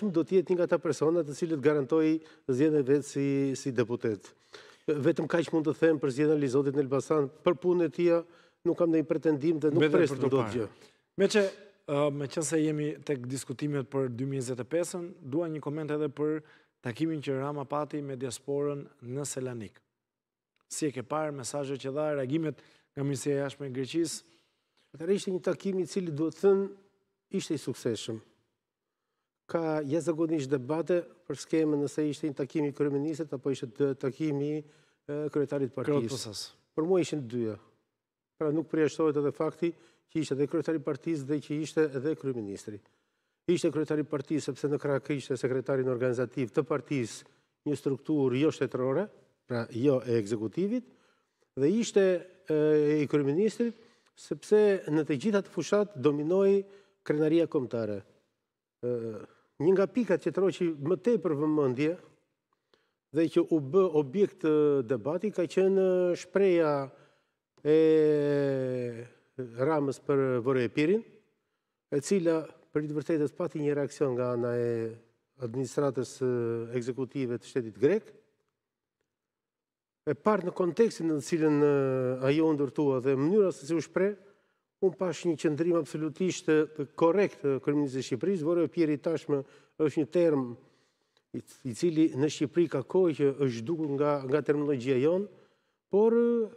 që do tjetë një nga ta personat të cilët garantoj zjedhën vetë si deputet. Vetëm ka që mund të themë për zjedhën e Lizotit në Elbasan, për punë e tia nuk kam në i pretendim dhe nuk presë të do të gjë. Me që, me që se jemi të diskutimet për 2025-ën, dua një komente edhe për takimin që rama pati me diasporën në Selanik. Si e ke parë, mesajë që dha, reagimet nga misje e jashme në Greqis. Atër ishte një takimi cili duhet thënë, ishte i sukseshëm ka jezagonisht debate për skemën nëse ishte një takimi kërëministët apo ishte takimi kërëtarit partijës. Për mua në dyja. Pra nuk përjaçtojt edhe fakti që ishte dhe kërëtarit partijës dhe që ishte edhe kërëministri. Ishte kërëtarit partijës, sepse në krak ishte sekretarin organizativ të partijës një strukturë jo shtetërore, pra jo e ekzekutivit, dhe ishte i kërëministrit, sepse në të gjithat fushat dominoj krenaria komtare. Një nga pikat që të roqi më te për vëmëndje dhe që u bë objekt debati, ka qenë shpreja e ramës për vërë e pirin, e cila për i të vërtetës pati një reakcion nga ana e administratës ekzekutive të shtetit grek, e partë në kontekstin në cilën ajo ndërtua dhe mënyra së si u shprejë, Unë pash një qëndrim absolutisht korekt të kërminisë e Shqipërisë, vore o pjeri tashme është një term i cili në Shqipëri ka kohë që është duke nga terminologjia jonë, por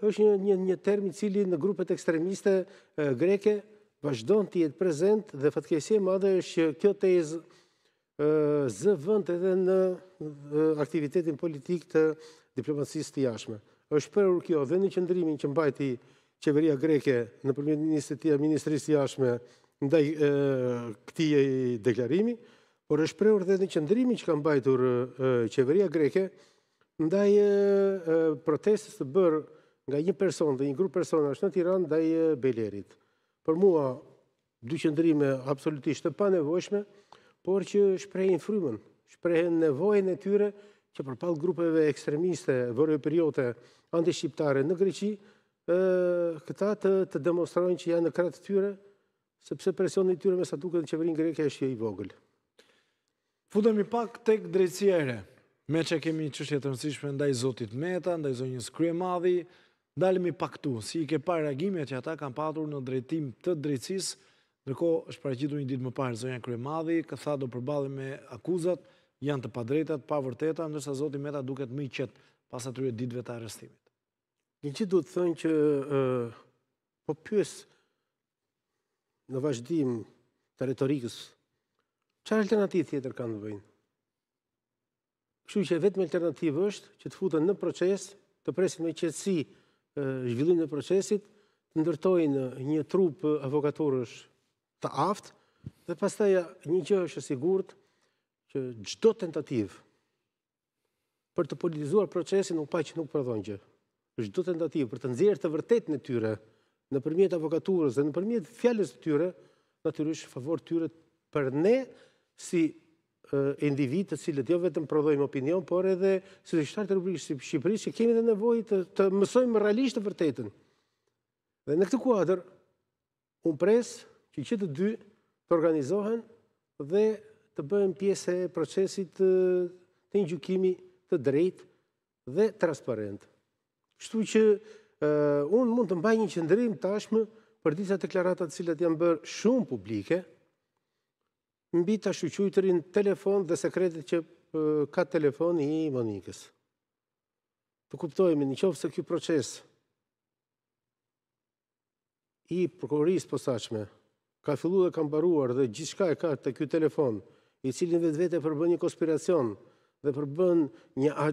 është një term i cili në grupet ekstremiste greke vazhdojnë të jetë prezent dhe fatkesje madhe është që kjo tezë zë vënd edhe në aktivitetin politik të diplomacisë të jashme. është përur kjo vendin qëndrimin që mbajti qeveria greke në përmjët njështë ministrisë jashme ndaj këti e deklarimi, por është preur dhe në qëndrimi që kam bajtur qeveria greke ndaj protestës të bërë nga një person dhe një grupë persona është në Tiran ndaj Belerit. Për mua, dy qëndrime absolutisht të pa nevojshme, por që shprejnë frymën, shprejnë nevojnë e tyre që përpal grupeve ekstremiste, vërëve periote, antishqiptare në Greqi, këta të, të demonstrojnë që janë në kratë tyre, sepse presion në tyre me sa duke në qeverin greke është i vogël. Futemi pak tek drejtësia ere, me që kemi qështë të nësishme ndaj Zotit Meta, ndaj Zonjës Krye Madhi, pak tu, si i ke parë reagimet që ata kanë patur në drejtim të drejtësis, ko është paracitu një ditë më parë Zonja Krye Madhi, ka do përbali me akuzat, janë të padrejtat, pa vërtetat, ndërsa Zotit Meta duket më i qetë pas atyre ditëve të arrestimit. Një gjithë du të thënë që po pjës në vazhdim të retorikës, qa alternativë tjetër kanë të bëjnë? Këshu që vetëm alternativë është që të futën në proces, të presin me qëtësi zhvillim në procesit, të ndërtojnë një trupë avokatorës të aftë, dhe pastaja një gjë është sigurët që gjdo tentativë për të politizuar procesin nuk pa që nuk përdojnë gjithë për gjithë të për të nëzirë të vërtet në tyre, në përmjet avokaturës dhe në përmjet fjallës të tyre, natyrisht favor të tyre për ne si individ të cilët jo vetëm prodhojmë opinion, por edhe si të shtarë të rubrikës Shqipëris që kemi dhe nevoj të mësojmë realisht të vërtetën. Dhe në këtë kuadrë, unë presë që që të dy të organizohen dhe të bëhen pjese procesit të njëkimi të drejt dhe transparentë. Shtu që unë mund të mbaj një qëndërim tashmë për disa deklaratat cilat janë bërë shumë publike, mbi të shuqyterin telefon dhe sekretet që ka telefon i Monikës. Të kuptojme, një qofë se kjo proces i prokuroris posaqme ka fillu dhe kam baruar dhe shka e ka të kjo telefon i cilin vetë vete përbën një konspiracion dhe përbën një